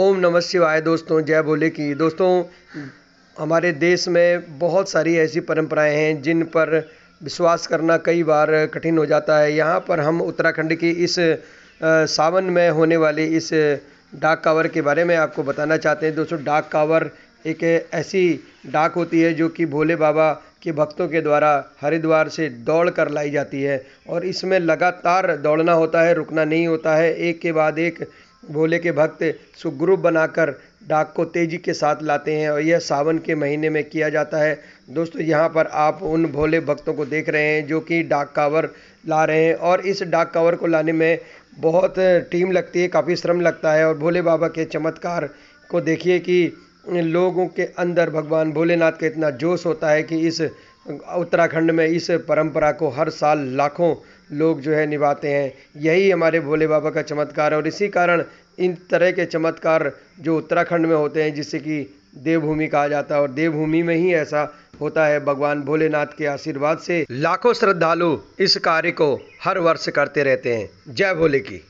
ओम नमः शिवाय दोस्तों जय भोले की दोस्तों हमारे देश में बहुत सारी ऐसी परंपराएं हैं जिन पर विश्वास करना कई बार कठिन हो जाता है यहाँ पर हम उत्तराखंड की इस सावन में होने वाले इस डाक कावर के बारे में आपको बताना चाहते हैं दोस्तों डाक कावर एक ऐसी डाक होती है जो कि भोले बाबा के भक्तों के द्वारा हरिद्वार से दौड़ कर लाई जाती है और इसमें लगातार दौड़ना होता है रुकना नहीं होता है एक के बाद एक भोले के भक्त सुग्रुप बनाकर डाक को तेजी के साथ लाते हैं और यह सावन के महीने में किया जाता है दोस्तों यहाँ पर आप उन भोले भक्तों को देख रहे हैं जो कि डाक कावर ला रहे हैं और इस डाक कावर को लाने में बहुत टीम लगती है काफ़ी श्रम लगता है और भोले बाबा के चमत्कार को देखिए कि लोगों के अंदर भगवान भोलेनाथ का इतना जोश होता है कि इस उत्तराखंड में इस परंपरा को हर साल लाखों लोग जो है निभाते हैं यही हमारे भोले बाबा का चमत्कार है और इसी कारण इन तरह के चमत्कार जो उत्तराखंड में होते हैं जिससे कि देवभूमि कहा जाता है और देवभूमि में ही ऐसा होता है भगवान भोलेनाथ के आशीर्वाद से लाखों श्रद्धालु इस कार्य को हर वर्ष करते रहते हैं जय भोले की